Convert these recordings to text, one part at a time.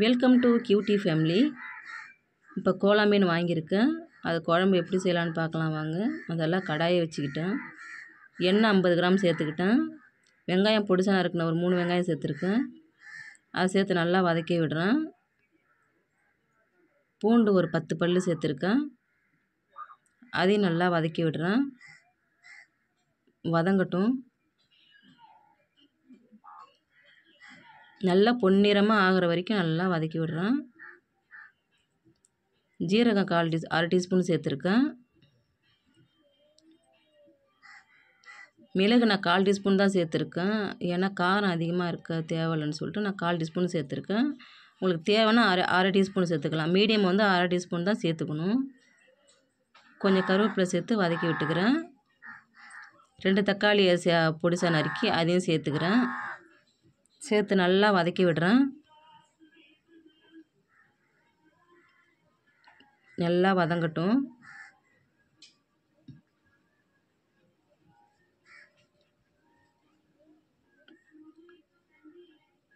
welcome to cutie family இப்போ கோலா மீன் வாங்கியிருக்கேன் அது குழம்பு எப்படி செய்யலான்னு பார்க்கலாம் வாங்க அதெல்லாம் கடாயை வச்சுக்கிட்டேன் எண்ணெய் ஐம்பது கிராம் சேர்த்துக்கிட்டேன் வெங்காயம் பொடிசாக இருக்குண்ண ஒரு மூணு வெங்காயம் சேர்த்துருக்கேன் அதை சேர்த்து நல்லா வதக்கி விடுறேன் பூண்டு ஒரு பத்து பல் சேர்த்துருக்கேன் அதையும் நல்லா வதக்கி விடுறேன் வதங்கட்டும் நல்லா பொன்னிறமாக ஆகிற வரைக்கும் நல்லா வதக்கி விடுறேன் ஜீரகம் கால் டீ அரை டீஸ்பூன் சேர்த்துருக்கேன் மிளகு நான் கால் டீஸ்பூன் தான் சேர்த்துருக்கேன் ஏன்னா காரம் அதிகமாக இருக்க தேவையில்லைன்னு சொல்லிட்டு நான் கால் டீஸ்பூன் சேர்த்துருக்கேன் உங்களுக்கு தேவைன்னா அரை அரை டீஸ்பூன் சேர்த்துக்கலாம் மீடியம் வந்து அரை டீஸ்பூன் தான் சேர்த்துக்கணும் கொஞ்சம் கருவேப்பிலை சேர்த்து வதக்கி விட்டுக்கிறேன் ரெண்டு தக்காளி பொடிசாக நறுக்கி அதையும் சேர்த்துக்கிறேன் சேர்த்து நல்லா வதக்கி விடுறேன் நல்லா வதங்கட்டும்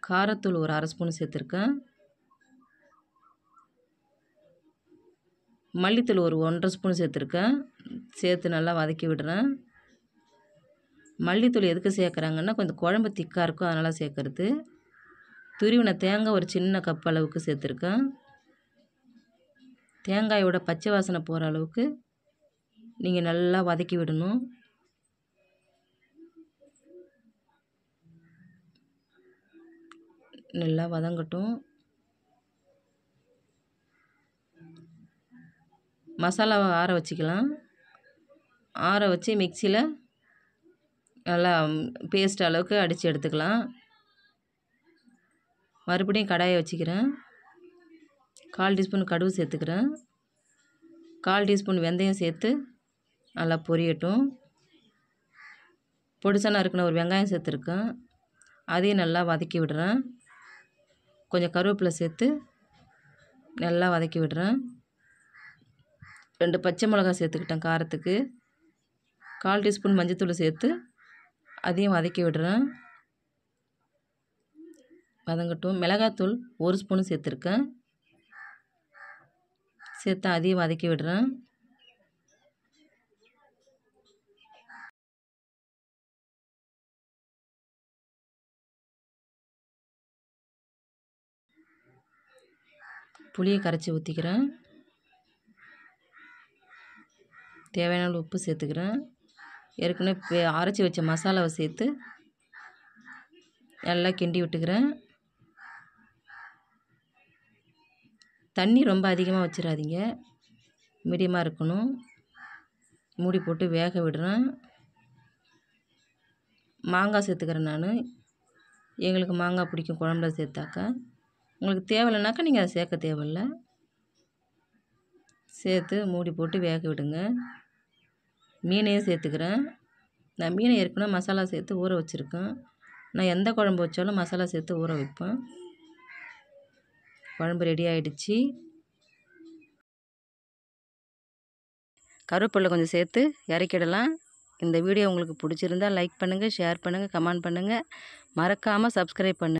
காரத்தூள் ஒரு அரை ஸ்பூன் சேர்த்துருக்கேன் மல்லித்தூள் ஒரு ஒன்றரை ஸ்பூன் சேர்த்துருக்கேன் சேர்த்து நல்லா வதக்கி விடுறேன் மல்லித்தூள் எதுக்கு சேர்க்குறாங்கன்னா கொஞ்சம் குழம்பு திக்காக இருக்கும் அதனால் சேர்க்குறது துருவின தேங்காய் ஒரு சின்ன கப் அளவுக்கு சேர்த்துருக்கேன் தேங்காயோட பச்சை வாசனை போகிற அளவுக்கு நீங்கள் நல்லா வதக்கி விடணும் நல்லா வதங்கட்டும் மசாலாவை ஆற வச்சுக்கலாம் ஆற வச்சு மிக்சியில் நல்லா பேஸ்ட் அளவுக்கு அடித்து எடுத்துக்கலாம் மறுபடியும் கடாயை வச்சுக்கிறேன் கால் டீஸ்பூன் கடுகு சேர்த்துக்கிறேன் கால் டீஸ்பூன் வெந்தயம் சேர்த்து நல்லா பொரியட்டும் பொடிசான இருக்கணும் ஒரு வெங்காயம் சேர்த்துருக்கேன் அதையும் நல்லா வதக்கி விடுறேன் கொஞ்சம் கருவேப்பிலை சேர்த்து நல்லா வதக்கி விடுறேன் ரெண்டு பச்சை மிளகா சேர்த்துக்கிட்டேன் காரத்துக்கு கால் டீஸ்பூன் மஞ்சத்தூள் சேர்த்து அதையும் வதக்கி விடுறேன் வதங்கட்டும் மிளகாத்தூள் ஒரு ஸ்பூனும் சேர்த்துருக்கேன் சேர்த்து அதையும் வதக்கி விடுறேன் புளியை கரைச்சி ஊற்றிக்கிறேன் தேவையான உப்பு சேர்த்துக்கிறேன் ஏற்கனவே அரைச்சி வச்ச மசாலாவை சேர்த்து நல்லா கிண்டி விட்டுக்கிறேன் தண்ணி ரொம்ப அதிகமாக வச்சிடாதீங்க மீடியமாக இருக்கணும் மூடி போட்டு வேக விடுறேன் மாங்காய் சேர்த்துக்கிறேன் நான் எங்களுக்கு மாங்காய் பிடிக்கும் குழம்புல சேர்த்தாக்கா உங்களுக்கு தேவையில்லைனாக்கா நீங்கள் அதை சேர்க்க தேவையில்லை சேர்த்து மூடி போட்டு வேக விடுங்க மீனையும் சேர்த்துக்கிறேன் நான் மீனை ஏற்கனவே மசாலா சேர்த்து ஊற வச்சுருக்கேன் நான் எந்த குழம்பு வச்சாலும் மசாலா சேர்த்து ஊற வைப்பேன் குழம்பு ரெடி ஆகிடுச்சி கருவேப்பிலை கொஞ்சம் சேர்த்து இறக்கிடலாம் இந்த வீடியோ உங்களுக்கு பிடிச்சிருந்தால் லைக் பண்ணுங்கள் ஷேர் பண்ணுங்கள் கமெண்ட் பண்ணுங்கள் மறக்காமல் சப்ஸ்கிரைப் பண்ணுங்கள்